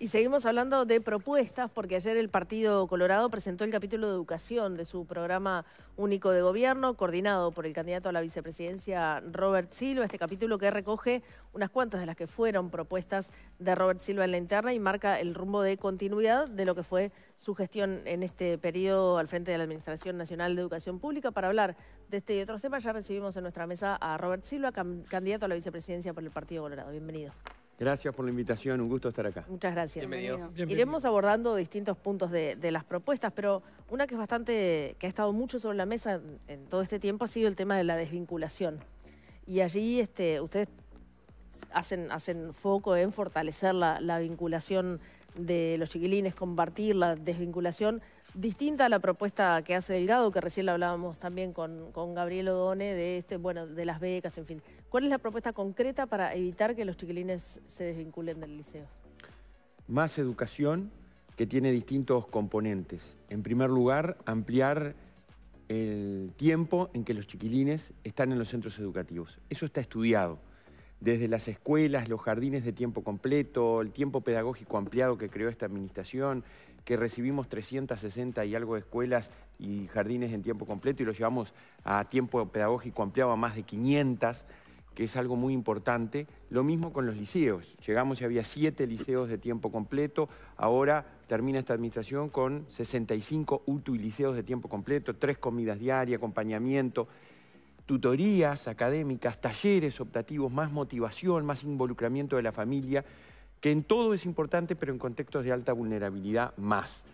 Y seguimos hablando de propuestas porque ayer el Partido Colorado presentó el capítulo de educación de su programa único de gobierno, coordinado por el candidato a la vicepresidencia Robert Silva. Este capítulo que recoge unas cuantas de las que fueron propuestas de Robert Silva en la interna y marca el rumbo de continuidad de lo que fue su gestión en este periodo al frente de la Administración Nacional de Educación Pública. Para hablar de este y otros temas ya recibimos en nuestra mesa a Robert Silva, candidato a la vicepresidencia por el Partido Colorado. Bienvenido. Gracias por la invitación, un gusto estar acá. Muchas gracias. Bienvenido. Iremos abordando distintos puntos de, las propuestas, pero una que es bastante, que ha estado mucho sobre la mesa en, todo este tiempo ha sido el tema de la desvinculación. Y allí este, ustedes hacen, hacen foco en fortalecer la vinculación de los chiquilines, compartir la desvinculación distinta a la propuesta que hace Delgado, que recién la hablábamos también con, Gabriel Odone, de este, bueno, de las becas, en fin. ¿Cuál es la propuesta concreta para evitar que los chiquilines se desvinculen del liceo? Más educación que tiene distintos componentes. En primer lugar, ampliar el tiempo en que los chiquilines están en los centros educativos. Eso está estudiado. Desde las escuelas, los jardines de tiempo completo, el tiempo pedagógico ampliado que creó esta administración, que recibimos 360 y algo de escuelas y jardines en tiempo completo y los llevamos a tiempo pedagógico ampliado a más de 500, que es algo muy importante. Lo mismo con los liceos. Llegamos y había siete liceos de tiempo completo, ahora termina esta administración con 65 UTU y liceos de tiempo completo, tres comidas diarias, acompañamiento tutorías académicas, talleres optativos, más motivación, más involucramiento de la familia que en todo es importante, pero en contextos de alta vulnerabilidad más.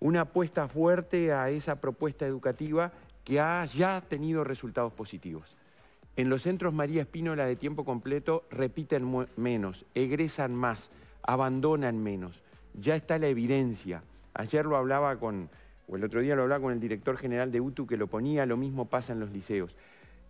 Una apuesta fuerte a esa propuesta educativa que ha ya tenido resultados positivos. En los centros María Espínola de tiempo completo repiten menos, egresan más, abandonan menos. Ya está la evidencia. Ayer lo hablaba con, o el otro día lo hablaba con el director general de UTU que lo ponía, lo mismo pasa en los liceos.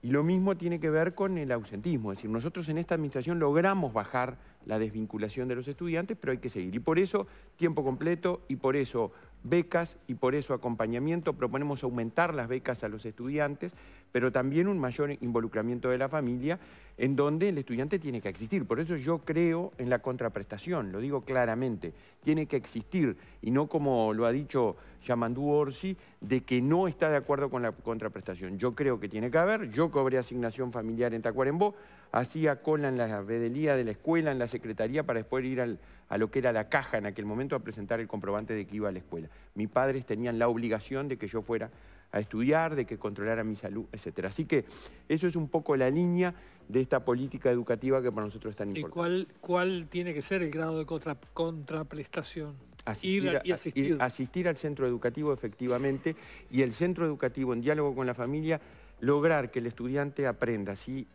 Y lo mismo tiene que ver con el ausentismo. Es decir, nosotros en esta administración logramos bajar la desvinculación de los estudiantes, pero hay que seguir. Y por eso tiempo completo y por eso becas y por eso acompañamiento. Proponemos aumentar las becas a los estudiantes, pero también un mayor involucramiento de la familia en donde el estudiante tiene que existir. Por eso yo creo en la contraprestación, lo digo claramente. Tiene que existir y no como lo ha dicho Yamandú Orsi, de que no está de acuerdo con la contraprestación. Yo creo que tiene que haber, yo cobré asignación familiar en Tacuarembó, hacía cola en la vedelía de la escuela, en la secretaría, para después ir a lo que era la caja en aquel momento a presentar el comprobante de que iba a la escuela. Mis padres tenían la obligación de que yo fuera a estudiar, de que controlara mi salud, etc. Así que eso es un poco la línea de esta política educativa que para nosotros es tan importante. ¿Y cuál, tiene que ser el grado de contraprestación? Asistir, asistir al centro educativo efectivamente y el centro educativo en diálogo con la familia lograr que el estudiante aprenda, ¿sí?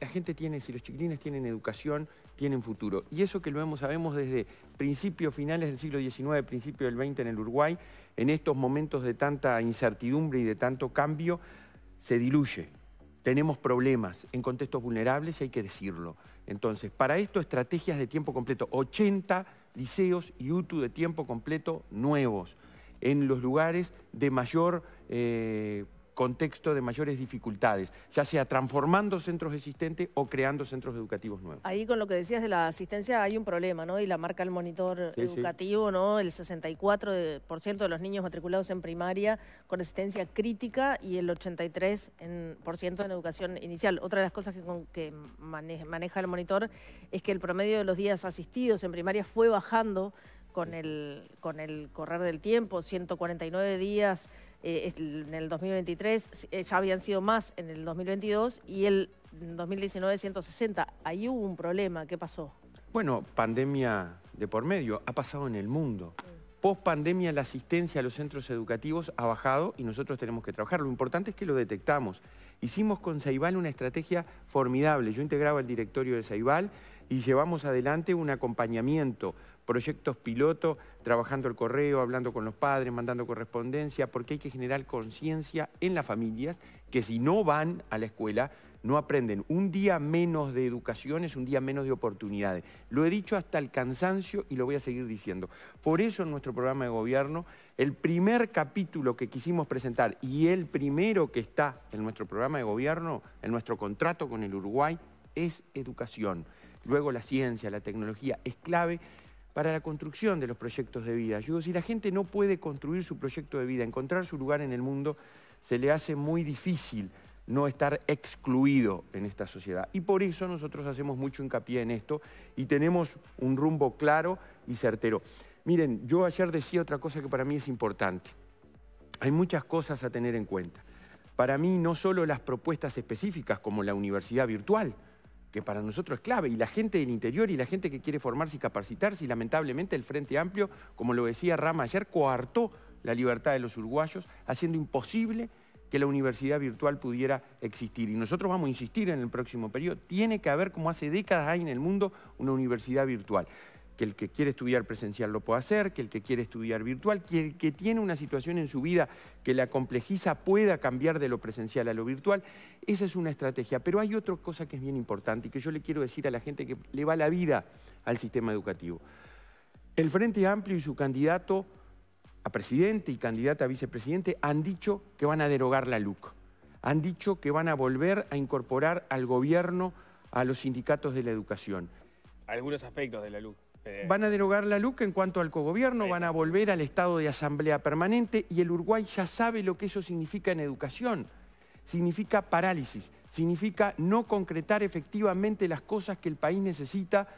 la gente tiene, si los chiquilines tienen educación, tienen futuro. Y eso que lo vemos, sabemos desde principios, finales del siglo XIX, principio del XX en el Uruguay, en estos momentos de tanta incertidumbre y de tanto cambio, se diluye. Tenemos problemas en contextos vulnerables y hay que decirlo. Entonces, para esto, estrategias de tiempo completo. 80 liceos y UTU de tiempo completo nuevos en los lugares de mayor eh, contexto de mayores dificultades, ya sea transformando centros existentes o creando centros educativos nuevos. Ahí con lo que decías de la asistencia hay un problema, ¿no? Y la marca el monitor educativo, ¿no? El 64% de los niños matriculados en primaria con asistencia crítica y el 83% en, educación inicial. Otra de las cosas que, maneja, el monitor es que el promedio de los días asistidos en primaria fue bajando con el, con el correr del tiempo, 149 días eh, en el 2023, eh, ya habían sido más en el 2022 y el 2019 160. Ahí hubo un problema, ¿qué pasó? Bueno, pandemia de por medio, ha pasado en el mundo. Mm. Post pandemia la asistencia a los centros educativos ha bajado y nosotros tenemos que trabajar. Lo importante es que lo detectamos. Hicimos con Saibal una estrategia formidable. Yo integraba el directorio de Saibal, y llevamos adelante un acompañamiento, proyectos piloto, trabajando el correo, hablando con los padres, mandando correspondencia, porque hay que generar conciencia en las familias que si no van a la escuela, no aprenden. Un día menos de educación es un día menos de oportunidades. Lo he dicho hasta el cansancio y lo voy a seguir diciendo. Por eso en nuestro programa de gobierno, el primer capítulo que quisimos presentar y el primero que está en nuestro programa de gobierno, en nuestro contrato con el Uruguay, es educación. Luego la ciencia, la tecnología es clave para la construcción de los proyectos de vida. Yo si la gente no puede construir su proyecto de vida, encontrar su lugar en el mundo, se le hace muy difícil no estar excluido en esta sociedad. Y por eso nosotros hacemos mucho hincapié en esto y tenemos un rumbo claro y certero. Miren, yo ayer decía otra cosa que para mí es importante. Hay muchas cosas a tener en cuenta. Para mí no solo las propuestas específicas como la universidad virtual, que para nosotros es clave, y la gente del interior y la gente que quiere formarse y capacitarse, y lamentablemente el Frente Amplio, como lo decía Rama ayer, coartó la libertad de los uruguayos, haciendo imposible que la universidad virtual pudiera existir. Y nosotros vamos a insistir en el próximo periodo, tiene que haber, como hace décadas hay en el mundo, una universidad virtual que el que quiere estudiar presencial lo pueda hacer, que el que quiere estudiar virtual, que el que tiene una situación en su vida que la complejiza pueda cambiar de lo presencial a lo virtual. Esa es una estrategia. Pero hay otra cosa que es bien importante y que yo le quiero decir a la gente que le va la vida al sistema educativo. El Frente Amplio y su candidato a presidente y candidata a vicepresidente han dicho que van a derogar la LUC. Han dicho que van a volver a incorporar al gobierno a los sindicatos de la educación. Algunos aspectos de la LUC. Eh, van a derogar la LUC en cuanto al cogobierno, van a volver al estado de asamblea permanente y el Uruguay ya sabe lo que eso significa en educación. Significa parálisis, significa no concretar efectivamente las cosas que el país necesita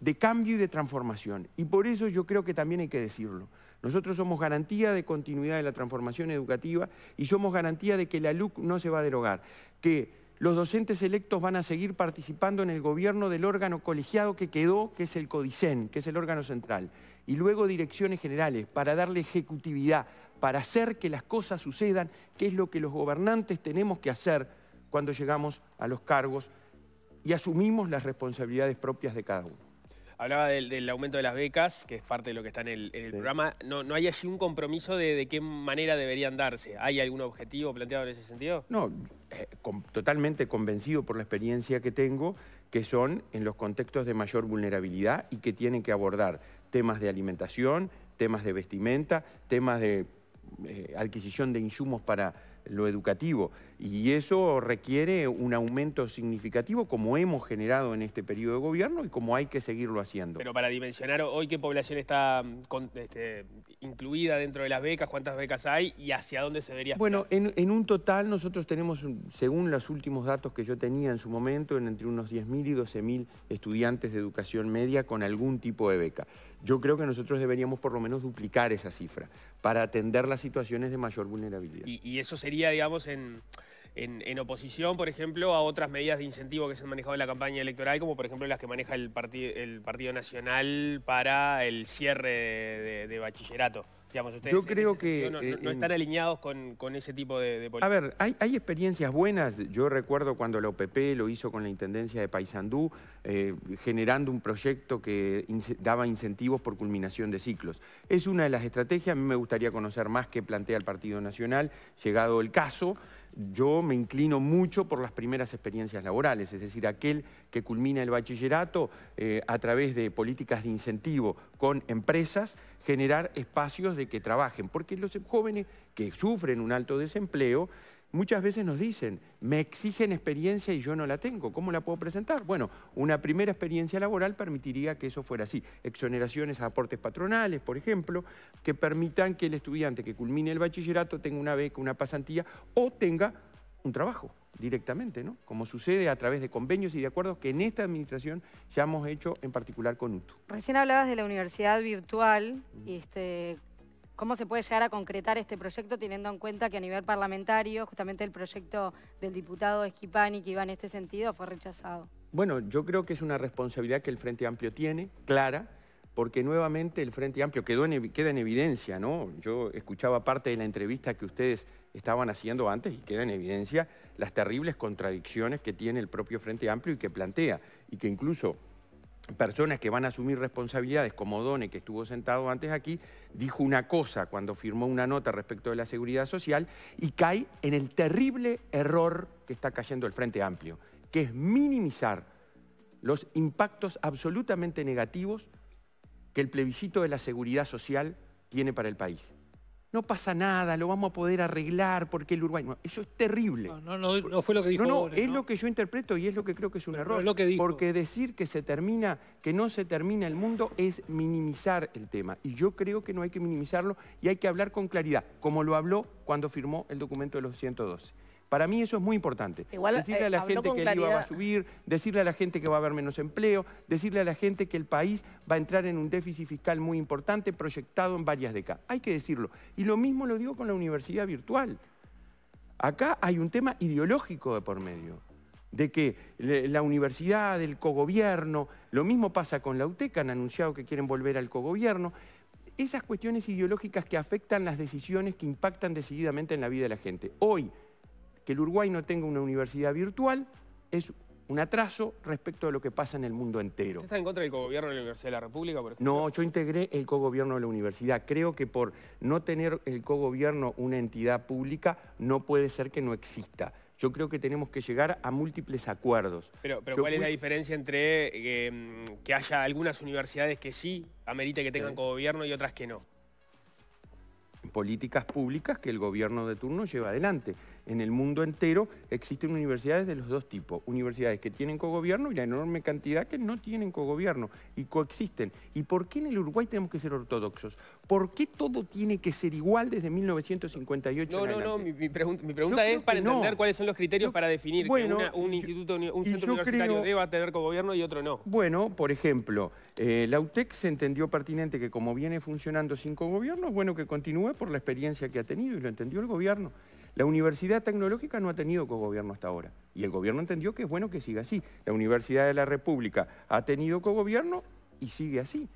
de cambio y de transformación. Y por eso yo creo que también hay que decirlo. Nosotros somos garantía de continuidad de la transformación educativa y somos garantía de que la LUC no se va a derogar, que los docentes electos van a seguir participando en el gobierno del órgano colegiado que quedó, que es el CODICEN, que es el órgano central, y luego direcciones generales para darle ejecutividad, para hacer que las cosas sucedan, que es lo que los gobernantes tenemos que hacer cuando llegamos a los cargos y asumimos las responsabilidades propias de cada uno. Hablaba del, aumento de las becas, que es parte de lo que está en el, programa. No, ¿No hay allí un compromiso de, de, qué manera deberían darse? ¿Hay algún objetivo planteado en ese sentido? No, eh, totalmente convencido por la experiencia que tengo, que son en los contextos de mayor vulnerabilidad y que tienen que abordar temas de alimentación, temas de vestimenta, temas de eh, adquisición de insumos para lo educativo. Y eso requiere un aumento significativo como hemos generado en este periodo de gobierno y como hay que seguirlo haciendo. Pero para dimensionar hoy qué población está este, incluida dentro de las becas, cuántas becas hay y hacia dónde se debería... Bueno, en, un total nosotros tenemos, según los últimos datos que yo tenía en su momento, en entre unos 10.000 y 12.000 estudiantes de educación media con algún tipo de beca. Yo creo que nosotros deberíamos por lo menos duplicar esa cifra para atender las situaciones de mayor vulnerabilidad. y, y eso sería, digamos, en en, oposición, por ejemplo, a otras medidas de incentivo que se han manejado en la campaña electoral, como por ejemplo las que maneja el, Partido Nacional para el cierre de, bachillerato. Yo creo que... No, eh, están alineados con, ese tipo de, A ver, hay, experiencias buenas. Yo recuerdo cuando la OPP lo hizo con la Intendencia de Paysandú, eh, generando un proyecto que daba incentivos por culminación de ciclos. Es una de las estrategias, a mí me gustaría conocer más qué plantea el Partido Nacional, llegado el caso yo me inclino mucho por las primeras experiencias laborales, es decir, aquel que culmina el bachillerato eh, a través de políticas de incentivo con empresas, generar espacios de que trabajen, porque los jóvenes que sufren un alto desempleo muchas veces nos dicen, me exigen experiencia y yo no la tengo, ¿cómo la puedo presentar? Bueno, una primera experiencia laboral permitiría que eso fuera así. Exoneraciones a aportes patronales, por ejemplo, que permitan que el estudiante que culmine el bachillerato tenga una beca, una pasantía o tenga un trabajo directamente, ¿no? Como sucede a través de convenios y de acuerdos que en esta administración ya hemos hecho en particular con UTU. Recién hablabas de la universidad virtual, este, ¿Cómo se puede llegar a concretar este proyecto teniendo en cuenta que a nivel parlamentario justamente el proyecto del diputado Esquipani que iba en este sentido fue rechazado? Bueno, yo creo que es una responsabilidad que el Frente Amplio tiene, clara, porque nuevamente el Frente Amplio queda en evidencia, ¿no? Yo escuchaba parte de la entrevista que ustedes estaban haciendo antes y queda en evidencia las terribles contradicciones que tiene el propio Frente Amplio y que plantea, y que incluso personas que van a asumir responsabilidades, como Done, que estuvo sentado antes aquí, dijo una cosa cuando firmó una nota respecto de la seguridad social y cae en el terrible error que está cayendo el Frente Amplio, que es minimizar los impactos absolutamente negativos que el plebiscito de la seguridad social tiene para el país no pasa nada, lo vamos a poder arreglar porque el Uruguay... No, eso es terrible. No, no, no, fue lo que dijo. No, no, es lo que yo interpreto y es lo que creo que es un error. lo que Porque decir que se termina, que no se termina el mundo es minimizar el tema. Y yo creo que no hay que minimizarlo y hay que hablar con claridad, como lo habló cuando firmó el documento de los 112. Para mí eso es muy importante. decirle a eh, la gente que el IVA va a subir, decirle a la gente que va a haber menos empleo, decirle a la gente que el país va a entrar en un déficit fiscal muy importante proyectado en varias décadas. Hay que decirlo. Y lo mismo lo digo con la universidad virtual. Acá hay un tema ideológico de por medio de que la universidad, el cogobierno, lo mismo pasa con la UTEC, han anunciado que quieren volver al cogobierno. Esas cuestiones ideológicas que afectan las decisiones que impactan decididamente en la vida de la gente. Hoy, que el Uruguay no tenga una universidad virtual es un atraso respecto a lo que pasa en el mundo entero. ¿Usted está en contra del cogobierno de la Universidad de la República, No, yo integré el cogobierno de la universidad. Creo que por no tener el cogobierno una entidad pública, no puede ser que no exista. Yo creo que tenemos que llegar a múltiples acuerdos. Pero, ¿cuál es la diferencia entre em, que haya algunas universidades que sí amerite que tengan cogobierno y otras que no? Políticas públicas que el gobierno de turno lleva adelante en el mundo entero existen universidades de los dos tipos, universidades que tienen cogobierno y la enorme cantidad que no tienen cogobierno y coexisten. ¿Y por qué en el Uruguay tenemos que ser ortodoxos? ¿Por qué todo tiene que ser igual desde 1958? No, no, no, mi, pregunta, es para entender cuáles son los criterios para definir que un instituto, un centro universitario deba tener cogobierno y otro no. Bueno, por ejemplo, eh, la UTEC se entendió pertinente que como viene funcionando sin cogobierno, es bueno que continúe por la experiencia que ha tenido y lo entendió el gobierno. La Universidad Tecnológica no ha tenido cogobierno hasta ahora. Y el gobierno entendió que es bueno que siga así. La Universidad de la República ha tenido cogobierno y sigue así.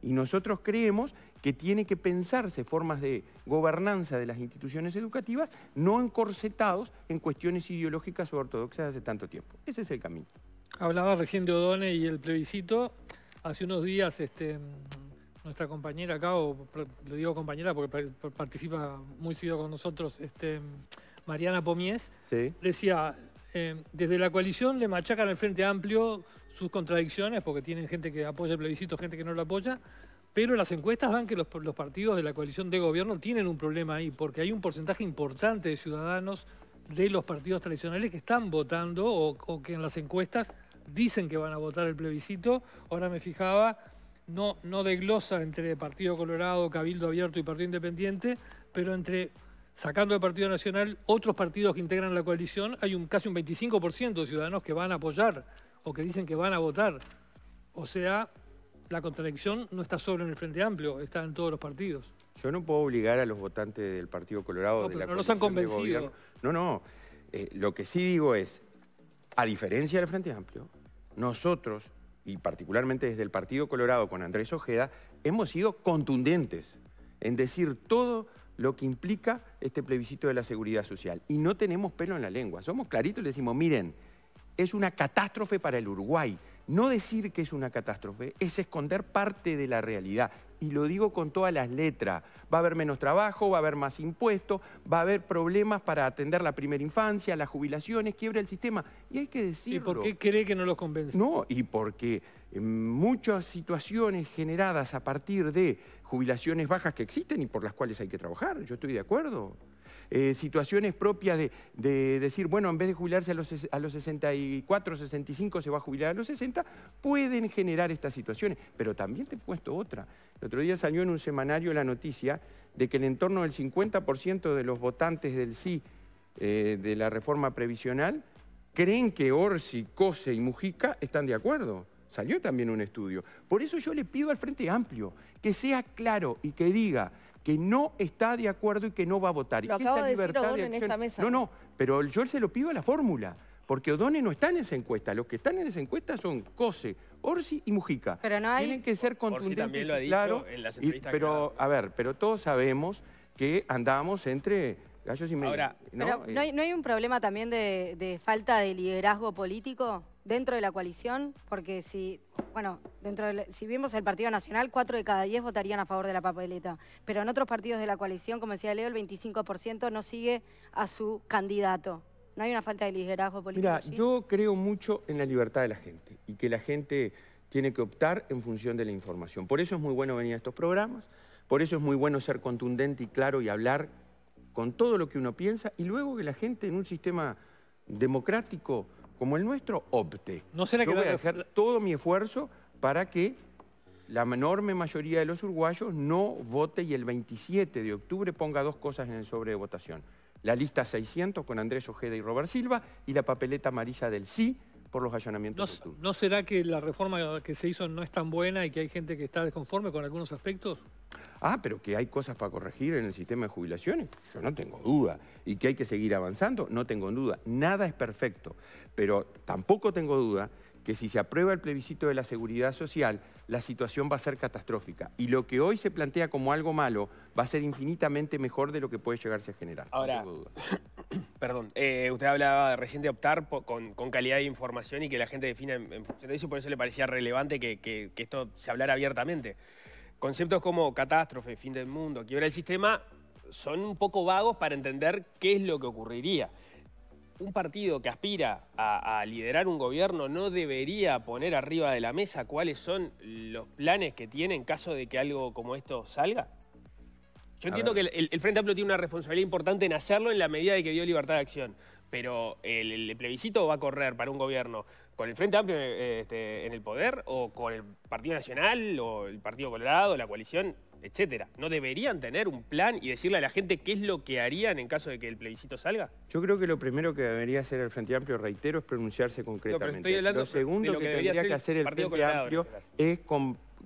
Y nosotros creemos que tiene que pensarse formas de gobernanza de las instituciones educativas no encorsetados en cuestiones ideológicas o ortodoxas hace tanto tiempo. Ese es el camino. Hablaba recién de Odone y el plebiscito. Hace unos días este, nuestra compañera acá, o le digo compañera porque participa muy seguido con nosotros, este, Mariana Pomies, decía, eh, desde la coalición le machacan al Frente Amplio sus contradicciones, porque tienen gente que apoya el plebiscito, gente que no lo apoya, pero las encuestas dan que los, partidos de la coalición de gobierno tienen un problema ahí, porque hay un porcentaje importante de ciudadanos de los partidos tradicionales que están votando o que en las encuestas dicen que van a votar el plebiscito. Ahora me fijaba, no, no de entre Partido Colorado, Cabildo Abierto y Partido Independiente, pero entre, sacando el Partido Nacional, otros partidos que integran la coalición, hay un casi un 25% de ciudadanos que van a apoyar o que dicen que van a votar. O sea, la contradicción no está solo en el Frente Amplio, está en todos los partidos. Yo no puedo obligar a los votantes del Partido Colorado no, de la no No, no. Eh, lo que sí digo es, a diferencia del Frente Amplio, nosotros y particularmente desde el Partido Colorado con Andrés Ojeda, hemos sido contundentes en decir todo lo que implica este plebiscito de la seguridad social. Y no tenemos pelo en la lengua. Somos claritos y le decimos, miren, es una catástrofe para el Uruguay. No decir que es una catástrofe es esconder parte de la realidad. Y lo digo con todas las letras. Va a haber menos trabajo, va a haber más impuestos, va a haber problemas para atender la primera infancia, las jubilaciones, quiebra el sistema. Y hay que decirlo. ¿Y por qué cree que no los convence? No, y porque en muchas situaciones generadas a partir de jubilaciones bajas que existen y por las cuales hay que trabajar, yo estoy de acuerdo. Eh, situaciones propias de, decir, bueno, en vez de jubilarse a los, a los 64, 65, se va a jubilar a los 60, pueden generar estas situaciones. Pero también te he puesto otra. El otro día salió en un semanario la noticia de que el entorno del 50% de los votantes del sí eh, de la reforma previsional creen que Orsi, Cose y Mujica están de acuerdo. Salió también un estudio. Por eso yo le pido al Frente Amplio que sea claro y que diga que no está de acuerdo y que no va a votar. Lo de decir en esta mesa. No, no, pero yo se lo pido a la fórmula, porque O'Donnell no está en esa encuesta. Los que están en esa encuesta son Cose, Orsi y Mujica. Pero no Tienen que ser contundentes, claro, pero, a ver, pero todos sabemos que andamos entre gallos y medio. Ahora, eh, ¿no? hay, un problema también de, de falta de liderazgo político dentro de la coalición? Porque si bueno, dentro si vimos el Partido Nacional, 4 de cada 10 votarían a favor de la papeleta. Pero en otros partidos de la coalición, como decía Leo, el 25% no sigue a su candidato. ¿No hay una falta de liderazgo político? Mira, yo creo mucho en la libertad de la gente y que la gente tiene que optar en función de la información. Por eso es muy bueno venir a estos programas, por eso es muy bueno ser contundente y claro y hablar con todo lo que uno piensa y luego que la gente en un sistema democrático como el nuestro opte. ¿No Yo voy a dejar todo mi esfuerzo para que la enorme mayoría de los uruguayos no vote y el 27 de octubre ponga dos cosas en el sobre de votación. La lista 600 con Andrés Ojeda y Robert Silva y la papeleta amarilla del sí por los allanamientos. ¿No, será que la reforma que se hizo no es tan buena y que hay gente que está desconforme con algunos aspectos? Ah, pero que hay cosas para corregir en el sistema de jubilaciones, yo no tengo duda. Y que hay que seguir avanzando, no tengo duda. Nada es perfecto, pero tampoco tengo duda que si se aprueba el plebiscito de la seguridad social, la situación va a ser catastrófica. Y lo que hoy se plantea como algo malo va a ser infinitamente mejor de lo que puede llegarse a generar. Ahora, perdón, eh, usted hablaba de recién de optar con, calidad de información y que la gente defina en, función de eso, por eso le parecía relevante que, esto se hablara abiertamente. Conceptos como catástrofe, fin del mundo, quiebra del sistema, son un poco vagos para entender qué es lo que ocurriría un partido que aspira a, liderar un gobierno no debería poner arriba de la mesa cuáles son los planes que tiene en caso de que algo como esto salga? Yo entiendo que el, Frente Amplio tiene una responsabilidad importante en hacerlo en la medida de que dio libertad de acción, pero el, plebiscito va a correr para un gobierno con el Frente Amplio eh, este, en el poder o con el Partido Nacional o el Partido Colorado, la coalición, etcétera. ¿No deberían tener un plan y decirle a la gente qué es lo que harían en caso de que el plebiscito salga? Yo creo que lo primero que debería hacer el Frente Amplio, reitero, es pronunciarse concretamente. lo segundo que, tendría que hacer el Frente Amplio este es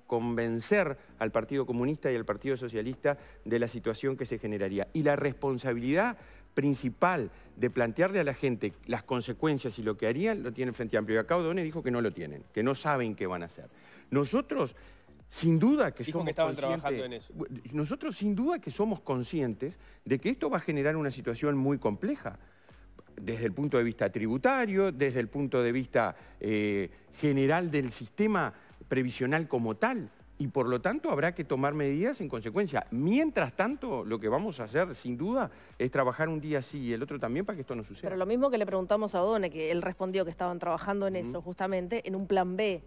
convencer al Partido Comunista y al Partido Socialista de la situación que se generaría. Y la responsabilidad principal de plantearle a la gente las consecuencias y lo que harían lo tiene el Frente Amplio. Y acá Odone dijo que no lo tienen, que no saben qué van a hacer. Nosotros sin duda que somos conscientes, trabajando Nosotros sin duda que somos conscientes de que esto va a generar una situación muy compleja desde el punto de vista tributario, desde el punto de vista eh, general del sistema previsional como tal. Y por lo tanto habrá que tomar medidas en consecuencia. Mientras tanto, lo que vamos a hacer sin duda es trabajar un día sí y el otro también para que esto no suceda. Pero lo mismo que le preguntamos a Odone, que él respondió que estaban trabajando en eso justamente, en un plan B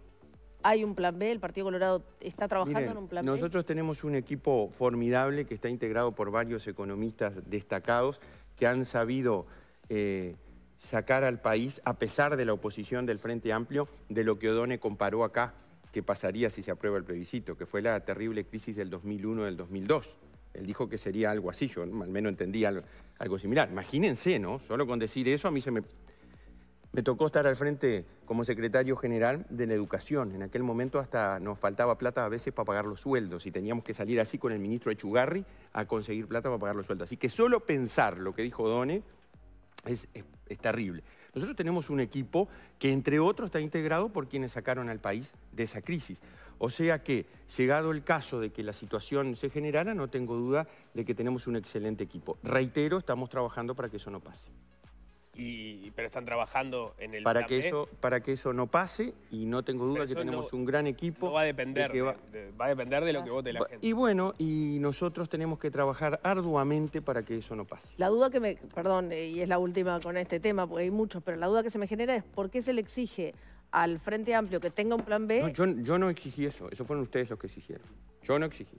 ¿Hay un plan B? ¿El Partido Colorado está trabajando en un plan B? Nosotros tenemos un equipo formidable que está integrado por varios economistas destacados que han sabido eh, sacar al país, a pesar de la oposición del Frente Amplio, de lo que Odone comparó acá, que pasaría si se aprueba el plebiscito, que fue la terrible crisis del 2001, del 2002. Él dijo que sería algo así, yo al menos entendía algo similar. Imagínense, ¿no? Solo con decir eso a mí se me me tocó estar al frente como secretario general de la educación. En aquel momento hasta nos faltaba plata a veces para pagar los sueldos y teníamos que salir así con el ministro Echugarri a conseguir plata para pagar los sueldos. Así que solo pensar lo que dijo Done es, es terrible. Nosotros tenemos un equipo que entre otros está integrado por quienes sacaron al país de esa crisis. O sea que, llegado el caso de que la situación se generara, no tengo duda de que tenemos un excelente equipo. Reitero, estamos trabajando para que eso no pase pero están trabajando en el para que eso Para que eso no pase, y no tengo duda que tenemos un gran equipo. No va a depender, va, a depender de lo que vote la gente. Y bueno, y nosotros tenemos que trabajar arduamente para que eso no pase. La duda que me, perdón, eh, y es la última con este tema, porque hay muchos, pero la duda que se me genera es por qué se le exige al Frente Amplio que tenga un plan B. yo, yo no exigí eso, eso fueron ustedes los que exigieron. Yo no exigí.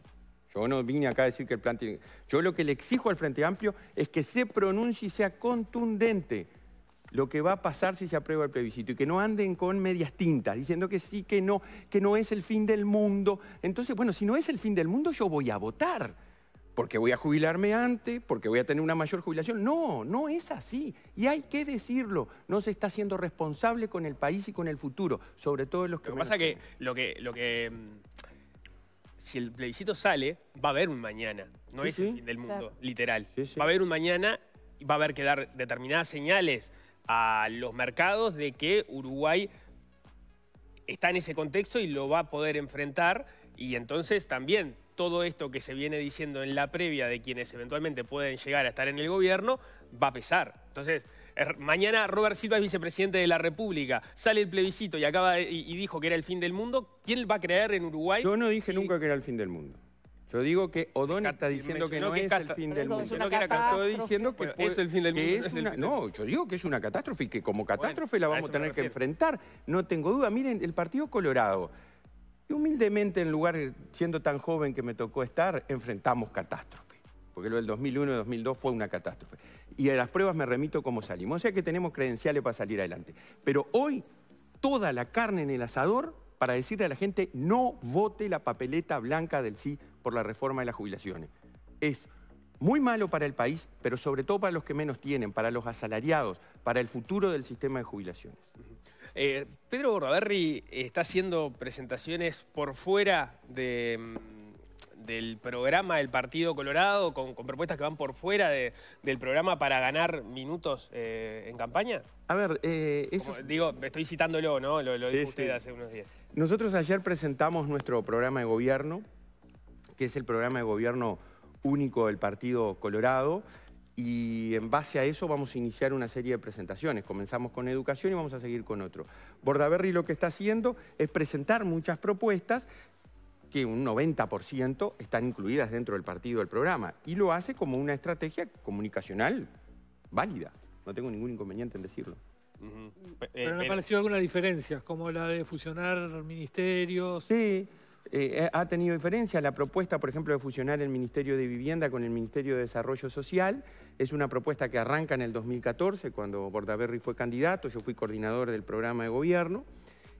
Yo no vine acá a decir que el plan tiene... Yo lo que le exijo al Frente Amplio es que se pronuncie y sea contundente lo que va a pasar si se aprueba el plebiscito y que no anden con medias tintas diciendo que sí, que no, que no es el fin del mundo. Entonces, bueno, si no es el fin del mundo, yo voy a votar. Porque voy a jubilarme antes, porque voy a tener una mayor jubilación. No, no es así. Y hay que decirlo. No se está siendo responsable con el país y con el futuro, sobre todo los que. Lo que pasa que lo que. Lo que mm, si el plebiscito sale, va a haber un mañana. No es el fin del mundo, literal. va a haber un mañana y va a haber que dar determinadas señales a los mercados de que Uruguay está en ese contexto y lo va a poder enfrentar. Y entonces también todo esto que se viene diciendo en la previa de quienes eventualmente pueden llegar a estar en el gobierno va a pesar. Entonces, Er, mañana Robert Silva es vicepresidente de la República, sale el plebiscito y, acaba eh, y, dijo que era el fin del mundo, ¿quién va a creer en Uruguay? Yo no dije nunca que era el fin del mundo. Yo digo que O'Donnell está diciendo que no es, el fin del mundo. no, yo digo que es una catástrofe y que como catástrofe la vamos a tener que enfrentar. No tengo duda. Miren, el Partido Colorado, humildemente en lugar, siendo tan joven que me tocó estar, enfrentamos catástrofe porque lo del 2001 y 2002 fue una catástrofe. Y a las pruebas me remito cómo salimos. O sea que tenemos credenciales para salir adelante. Pero hoy, toda la carne en el asador para decirle a la gente no vote la papeleta blanca del sí por la reforma de las jubilaciones. Es muy malo para el país, pero sobre todo para los que menos tienen, para los asalariados, para el futuro del sistema de jubilaciones. Eh, Pedro Bordaberry está haciendo presentaciones por fuera de mm, del programa del Partido Colorado, con, propuestas que van por fuera del programa para ganar minutos eh, en campaña? A ver, eh, eso... digo, estoy citándolo, ¿no? Lo, dijo usted hace unos días. Nosotros ayer presentamos nuestro programa de gobierno, que es el programa de gobierno único del Partido Colorado, y en base a eso vamos a iniciar una serie de presentaciones. Comenzamos con educación y vamos a seguir con otro. Bordaberry lo que está haciendo es presentar muchas propuestas que un 90% están incluidas dentro del partido del programa. Y lo hace como una estrategia comunicacional válida. No tengo ningún inconveniente en decirlo. Pero, han eh, aparecido eh, algunas diferencias, como la de fusionar ministerios. Sí, eh, ha tenido diferencia. La propuesta, por ejemplo, de fusionar el Ministerio de Vivienda con el Ministerio de Desarrollo Social es una propuesta que arranca en el 2014, cuando Bordaberry fue candidato, yo fui coordinador del programa de gobierno.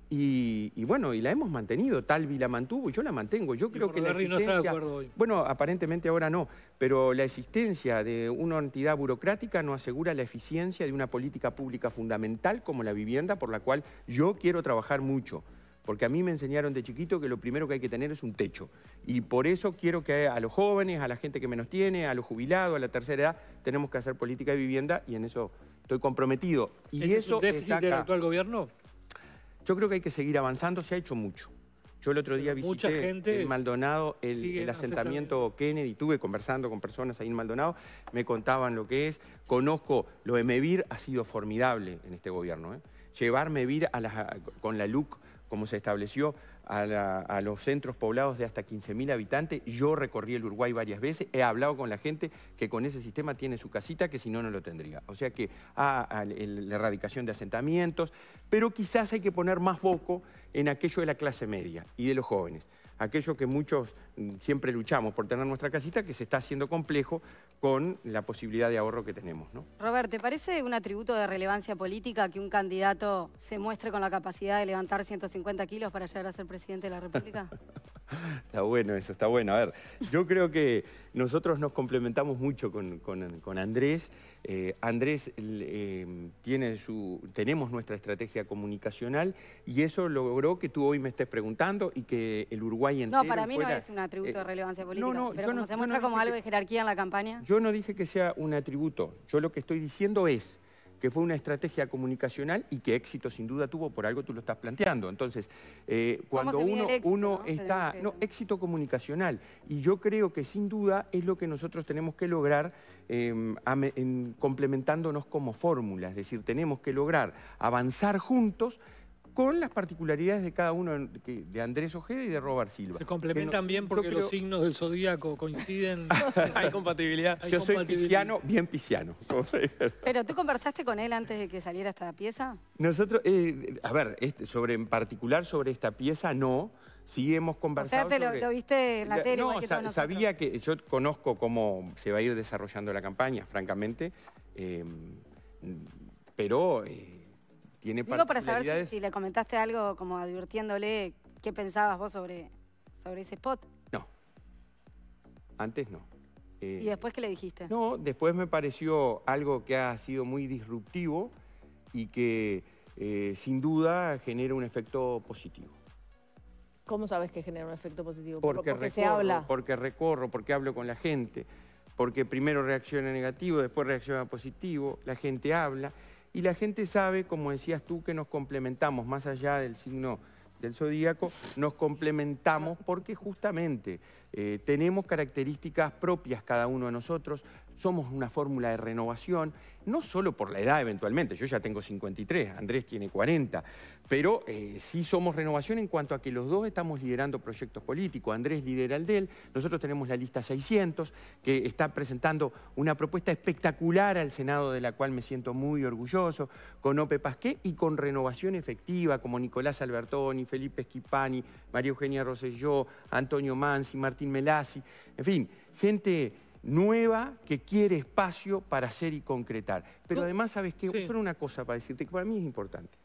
Y, bueno, y la hemos mantenido, Talvi la mantuvo y yo la mantengo. Yo creo que la existencia... bueno, aparentemente ahora no, pero la existencia de una entidad burocrática no asegura la eficiencia de una política pública fundamental como la vivienda, por la cual yo quiero trabajar mucho. Porque a mí me enseñaron de chiquito que lo primero que hay que tener es un techo. Y por eso quiero que a los jóvenes, a la gente que menos tiene, a los jubilados, a la tercera edad, tenemos que hacer política de vivienda y en eso estoy comprometido. Y ¿Eso es un déficit actual gobierno? Yo creo que hay que seguir avanzando, se ha hecho mucho. Yo el otro día visité en Maldonado el, asentamiento Kennedy, tuve conversando con personas ahí en Maldonado, me contaban lo que es, conozco, lo de Mevir ha sido formidable en este gobierno. ¿eh? Llevar Mevir con la LUC, como se estableció, a, los centros poblados de hasta 15.000 habitantes. Yo recorrí el Uruguay varias veces, he hablado con la gente que con ese sistema tiene su casita, que si no, no lo tendría. O sea que a ah, ah, la erradicación de asentamientos, pero quizás hay que poner más foco en aquello de la clase media y de los jóvenes aquello que muchos mm, siempre luchamos por tener nuestra casita, que se está haciendo complejo con la posibilidad de ahorro que tenemos. ¿no? Robert, ¿te parece un atributo de relevancia política que un candidato se muestre con la capacidad de levantar 150 kilos para llegar a ser presidente de la República? Está bueno eso, está bueno. A ver, yo creo que nosotros nos complementamos mucho con, Andrés. Eh, Andrés eh, tiene su, tenemos nuestra estrategia comunicacional y eso logró que tú hoy me estés preguntando y que el Uruguay entero No, para mí no es un atributo eh, de relevancia política, pero como se muestra como algo de jerarquía en la campaña. Yo no dije que sea un atributo. Yo lo que estoy diciendo es que fue una estrategia comunicacional y que éxito sin duda tuvo, por algo tú lo estás planteando. Entonces, eh, cuando uno, uno está... No, éxito comunicacional. Y yo creo que sin duda es lo que nosotros tenemos que lograr em, complementándonos como fórmula. Es decir, tenemos que lograr avanzar juntos con las particularidades de cada uno, de Andrés Ojeda y de Robert Silva. Se complementan bien porque los signos del zodíaco coinciden. Hay compatibilidad. Yo soy pisciano, bien pisciano. Pero tú conversaste con él antes de que saliera esta pieza. Nosotros, eh, a ver, este, sobre, en particular sobre esta pieza no, sí hemos conversado. lo, viste en la tele. No, sabía que yo conozco cómo se va a ir desarrollando la campaña, francamente, eh, pero... Eh, tiene para saber si, le comentaste algo como advirtiéndole qué pensabas vos sobre, sobre ese spot. No. Antes no. ¿Y eh, después qué le dijiste? No, después me pareció algo que ha sido muy disruptivo y que eh, sin duda genera un efecto positivo. ¿Cómo sabes que genera un efecto positivo? Porque, se habla. Porque recorro, porque hablo con la gente, porque primero reacciona negativo, después reacciona positivo, la gente habla. Y la gente sabe, como decías tú, que nos complementamos, más allá del signo del zodíaco, nos complementamos porque justamente eh, tenemos características propias cada uno de nosotros, somos una fórmula de renovación, no solo por la edad eventualmente, yo ya tengo 53, Andrés tiene 40, pero eh, sí somos renovación en cuanto a que los dos estamos liderando proyectos políticos, Andrés lidera el DEL, nosotros tenemos la lista 600, que está presentando una propuesta espectacular al Senado, de la cual me siento muy orgulloso, con Ope Pasqué y con renovación efectiva, como Nicolás Albertoni, Felipe Schipani, María Eugenia Rosselló, Antonio Manzi, Martín Melasi, en fin, gente nueva que quiere espacio para hacer y concretar. Pero además, ¿sabes qué? Solo una cosa para decirte que para mí es importante.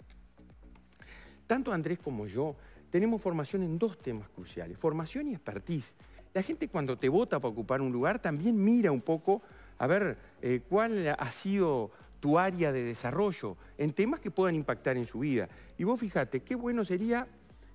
Tanto Andrés como yo tenemos formación en dos temas cruciales, formación y expertise. La gente cuando te vota para ocupar un lugar también mira un poco a ver eh, cuál ha sido tu área de desarrollo en temas que puedan impactar en su vida. Y vos fíjate, qué bueno sería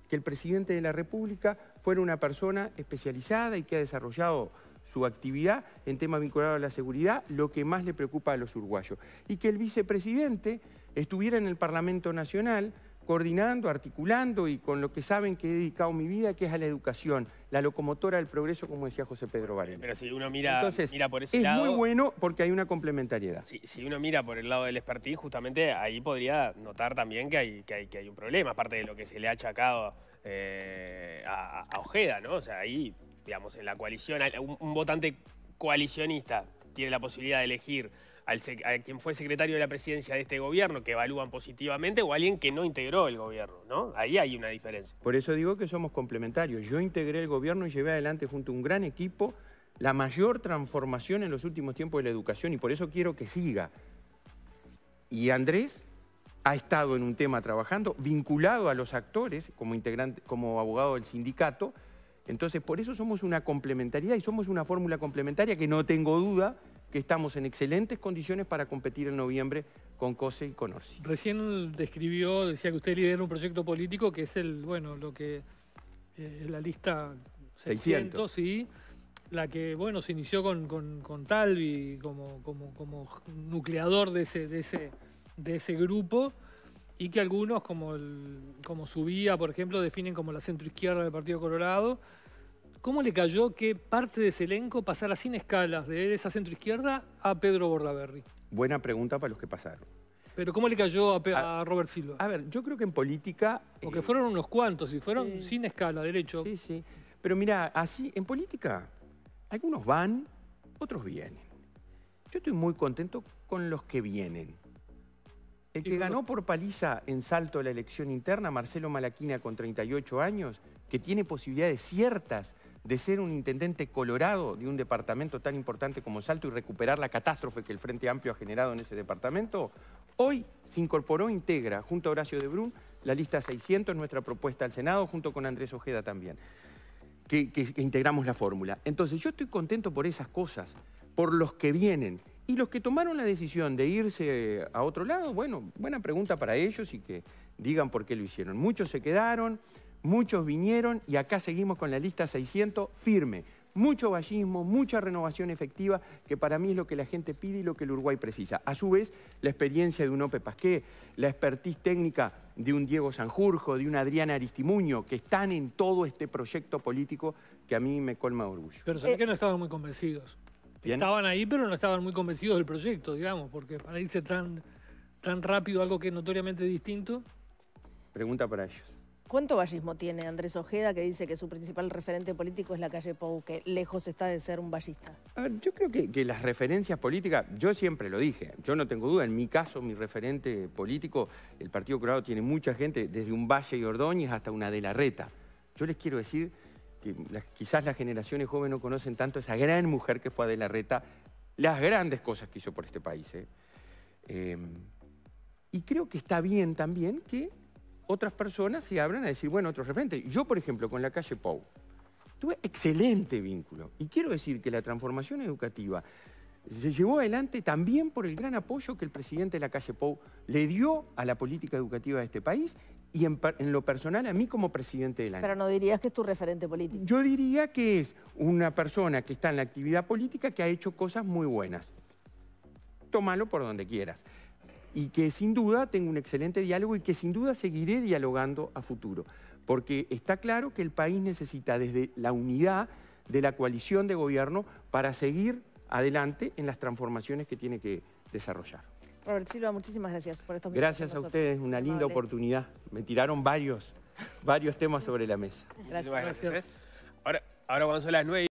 que el presidente de la República fuera una persona especializada y que ha desarrollado su actividad en temas vinculados a la seguridad, lo que más le preocupa a los uruguayos. Y que el vicepresidente estuviera en el Parlamento Nacional coordinando, articulando y con lo que saben que he dedicado mi vida, que es a la educación, la locomotora del progreso, como decía José Pedro Varela. Pero si uno mira, por ese lado... Es muy bueno porque hay una complementariedad. Si, uno mira por el lado del expertise, justamente ahí podría notar también que hay, que hay, que hay un problema, aparte de lo que se le ha achacado eh, a, a Ojeda, ¿no? O sea, ahí digamos, en la coalición, un, votante coalicionista tiene la posibilidad de elegir al a quien fue secretario de la presidencia de este gobierno, que evalúan positivamente, o alguien que no integró el gobierno, ¿no? Ahí hay una diferencia. Por eso digo que somos complementarios. Yo integré el gobierno y llevé adelante junto a un gran equipo la mayor transformación en los últimos tiempos de la educación y por eso quiero que siga. Y Andrés ha estado en un tema trabajando, vinculado a los actores como, integrante, como abogado del sindicato, entonces, por eso somos una complementariedad y somos una fórmula complementaria que no tengo duda que estamos en excelentes condiciones para competir en noviembre con COSE y con ORSI. Recién describió, decía que usted lidera un proyecto político que es el, bueno, lo que eh, la lista 600, la que, bueno, se inició con, Talvi como, nucleador de ese grupo y que algunos, como, el, como Subía, por ejemplo, definen como la centroizquierda del Partido Colorado. ¿Cómo le cayó que parte de ese elenco pasara sin escalas de esa centroizquierda a Pedro Bordaberry? Buena pregunta para los que pasaron. Pero ¿cómo le cayó a, Robert Silva? A ver, yo creo que en política... Porque eh, fueron unos cuantos y fueron sin escala, derecho. Sí, sí. Pero mira, así, en política, algunos van, otros vienen. Yo estoy muy contento con los que vienen el que ganó por paliza en salto la elección interna, Marcelo Malaquina con 38 años, que tiene posibilidades ciertas de ser un intendente colorado de un departamento tan importante como Salto y recuperar la catástrofe que el Frente Amplio ha generado en ese departamento, hoy se incorporó, integra, junto a Horacio de Brun, la lista 600, nuestra propuesta al Senado, junto con Andrés Ojeda también, que integramos la fórmula. Entonces, yo estoy contento por esas cosas, por los que vienen, y los que tomaron la decisión de irse a otro lado, bueno, buena pregunta para ellos y que digan por qué lo hicieron. Muchos se quedaron, muchos vinieron y acá seguimos con la lista 600 firme. Mucho vallismo, mucha renovación efectiva, que para mí es lo que la gente pide y lo que el Uruguay precisa. A su vez, la experiencia de un Ope Pasqué, la expertise técnica de un Diego Sanjurjo, de un Adrián Aristimuño, que están en todo este proyecto político que a mí me colma de orgullo. Pero ¿por eh, qué no estaban muy convencidos? Estaban ahí, pero no estaban muy convencidos del proyecto, digamos, porque para irse tan, tan rápido algo que es notoriamente distinto. Pregunta para ellos. ¿Cuánto vallismo tiene Andrés Ojeda que dice que su principal referente político es la calle Pou, que lejos está de ser un vallista? A ver, yo creo que, que, las referencias políticas, yo siempre lo dije, yo no tengo duda, en mi caso, mi referente político, el Partido Colorado tiene mucha gente, desde un Valle y Ordóñez hasta una de la reta. Yo les quiero decir quizás las generaciones jóvenes no conocen tanto, esa gran mujer que fue Adela Reta, las grandes cosas que hizo por este país. ¿eh? Em, y creo que está bien también que otras personas se abran a decir, bueno, otros referentes. Yo, por ejemplo, con la calle Pou, tuve excelente vínculo. Y quiero decir que la transformación educativa se llevó adelante también por el gran apoyo que el presidente de la calle Pou le dio a la política educativa de este país y en, lo personal a mí como presidente del año. Pero no dirías que es tu referente político. Yo diría que es una persona que está en la actividad política que ha hecho cosas muy buenas. Tómalo por donde quieras. Y que sin duda tengo un excelente diálogo y que sin duda seguiré dialogando a futuro. Porque está claro que el país necesita desde la unidad de la coalición de gobierno para seguir adelante en las transformaciones que tiene que desarrollar. Robert Silva, muchísimas gracias por estos minutos. Gracias a ustedes, una linda oportunidad. Me tiraron varios, varios temas sobre la mesa. Gracias. gracias. ¿eh? Ahora, ahora cuando las nueve.